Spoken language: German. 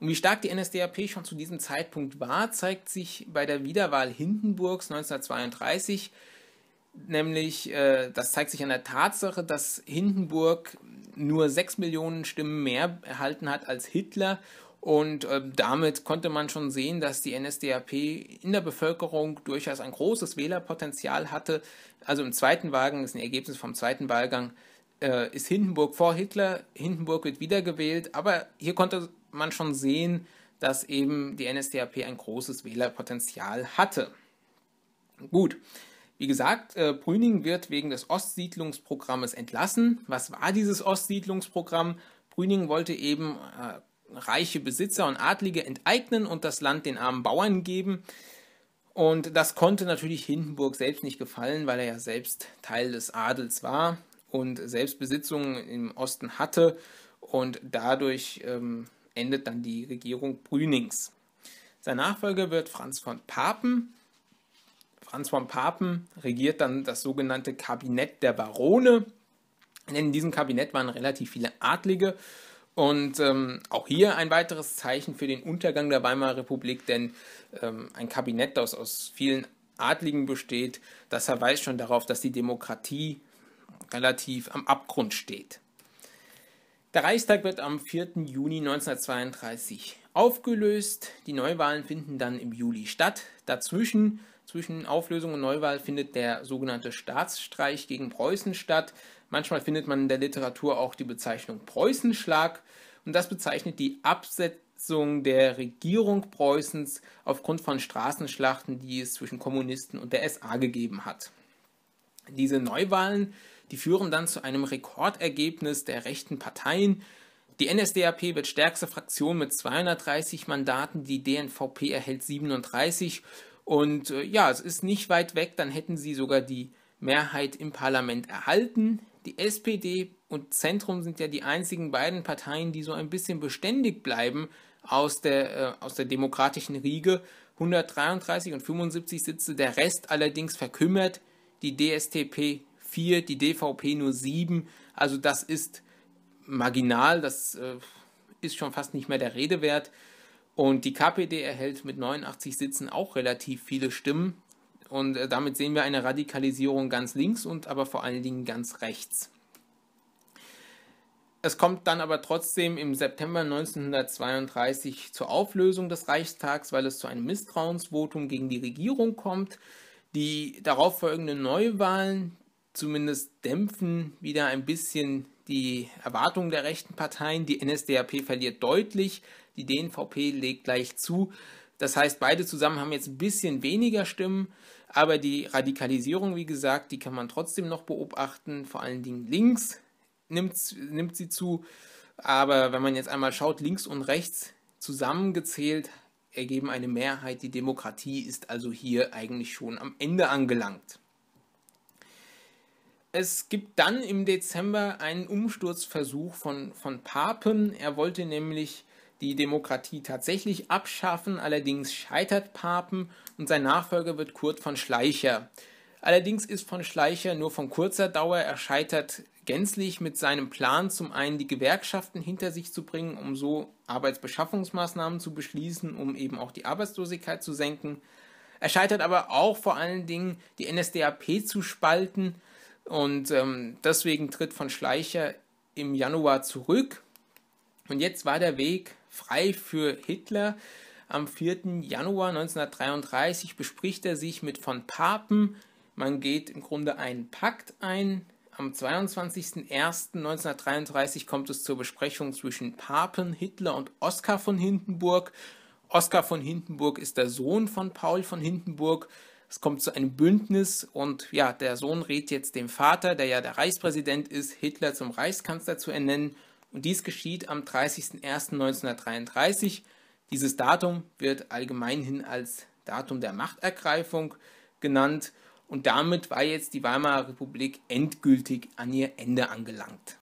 Und wie stark die NSDAP schon zu diesem Zeitpunkt war, zeigt sich bei der Wiederwahl Hindenburgs 1932. Nämlich, äh, das zeigt sich an der Tatsache, dass Hindenburg nur 6 Millionen Stimmen mehr erhalten hat als Hitler. Und äh, damit konnte man schon sehen, dass die NSDAP in der Bevölkerung durchaus ein großes Wählerpotenzial hatte. Also im zweiten Wahlgang, das ist ein Ergebnis vom zweiten Wahlgang, äh, ist Hindenburg vor Hitler. Hindenburg wird wiedergewählt, aber hier konnte man schon sehen, dass eben die NSDAP ein großes Wählerpotenzial hatte. Gut, wie gesagt, äh, Brüning wird wegen des Ostsiedlungsprogrammes entlassen. Was war dieses Ostsiedlungsprogramm? Brüning wollte eben äh, reiche Besitzer und Adlige enteignen und das Land den armen Bauern geben. Und das konnte natürlich Hindenburg selbst nicht gefallen, weil er ja selbst Teil des Adels war und selbst Besitzungen im Osten hatte und dadurch ähm, endet dann die Regierung Brünings. Sein Nachfolger wird Franz von Papen. Franz von Papen regiert dann das sogenannte Kabinett der Barone. in diesem Kabinett waren relativ viele Adlige. Und ähm, auch hier ein weiteres Zeichen für den Untergang der Weimarer Republik, denn ähm, ein Kabinett, das aus vielen Adligen besteht, das verweist schon darauf, dass die Demokratie relativ am Abgrund steht. Der Reichstag wird am 4. Juni 1932 aufgelöst. Die Neuwahlen finden dann im Juli statt. Dazwischen, zwischen Auflösung und Neuwahl, findet der sogenannte Staatsstreich gegen Preußen statt. Manchmal findet man in der Literatur auch die Bezeichnung Preußenschlag. Und das bezeichnet die Absetzung der Regierung Preußens aufgrund von Straßenschlachten, die es zwischen Kommunisten und der SA gegeben hat. Diese Neuwahlen äh, die führen dann zu einem Rekordergebnis der rechten Parteien. Die NSDAP wird stärkste Fraktion mit 230 Mandaten, die DNVP erhält 37 und äh, ja, es ist nicht weit weg, dann hätten sie sogar die Mehrheit im Parlament erhalten. Die SPD und Zentrum sind ja die einzigen beiden Parteien, die so ein bisschen beständig bleiben aus der, äh, aus der demokratischen Riege. 133 und 75 Sitze, der Rest allerdings verkümmert. Die DSTP 4, die DVP nur 7. Also das ist marginal, das äh, ist schon fast nicht mehr der Rede wert. Und die KPD erhält mit 89 Sitzen auch relativ viele Stimmen. Und äh, damit sehen wir eine Radikalisierung ganz links und aber vor allen Dingen ganz rechts. Es kommt dann aber trotzdem im September 1932 zur Auflösung des Reichstags, weil es zu einem Misstrauensvotum gegen die Regierung kommt. Die darauffolgenden Neuwahlen, zumindest dämpfen wieder ein bisschen die Erwartungen der rechten Parteien. Die NSDAP verliert deutlich, die DNVP legt gleich zu. Das heißt, beide zusammen haben jetzt ein bisschen weniger Stimmen, aber die Radikalisierung, wie gesagt, die kann man trotzdem noch beobachten. Vor allen Dingen links nimmt, nimmt sie zu. Aber wenn man jetzt einmal schaut, links und rechts zusammengezählt ergeben eine Mehrheit. Die Demokratie ist also hier eigentlich schon am Ende angelangt es gibt dann im Dezember einen Umsturzversuch von, von Papen. Er wollte nämlich die Demokratie tatsächlich abschaffen, allerdings scheitert Papen und sein Nachfolger wird Kurt von Schleicher. Allerdings ist von Schleicher nur von kurzer Dauer, er scheitert gänzlich mit seinem Plan, zum einen die Gewerkschaften hinter sich zu bringen, um so Arbeitsbeschaffungsmaßnahmen zu beschließen, um eben auch die Arbeitslosigkeit zu senken. Er scheitert aber auch vor allen Dingen, die NSDAP zu spalten, und ähm, deswegen tritt von Schleicher im Januar zurück. Und jetzt war der Weg frei für Hitler. Am 4. Januar 1933 bespricht er sich mit von Papen. Man geht im Grunde einen Pakt ein. Am 22.01.1933 kommt es zur Besprechung zwischen Papen, Hitler und Oskar von Hindenburg. Oskar von Hindenburg ist der Sohn von Paul von Hindenburg. Es kommt zu einem Bündnis und ja, der Sohn rät jetzt dem Vater, der ja der Reichspräsident ist, Hitler zum Reichskanzler zu ernennen. Und dies geschieht am 30.01.1933. Dieses Datum wird allgemeinhin als Datum der Machtergreifung genannt. Und damit war jetzt die Weimarer Republik endgültig an ihr Ende angelangt.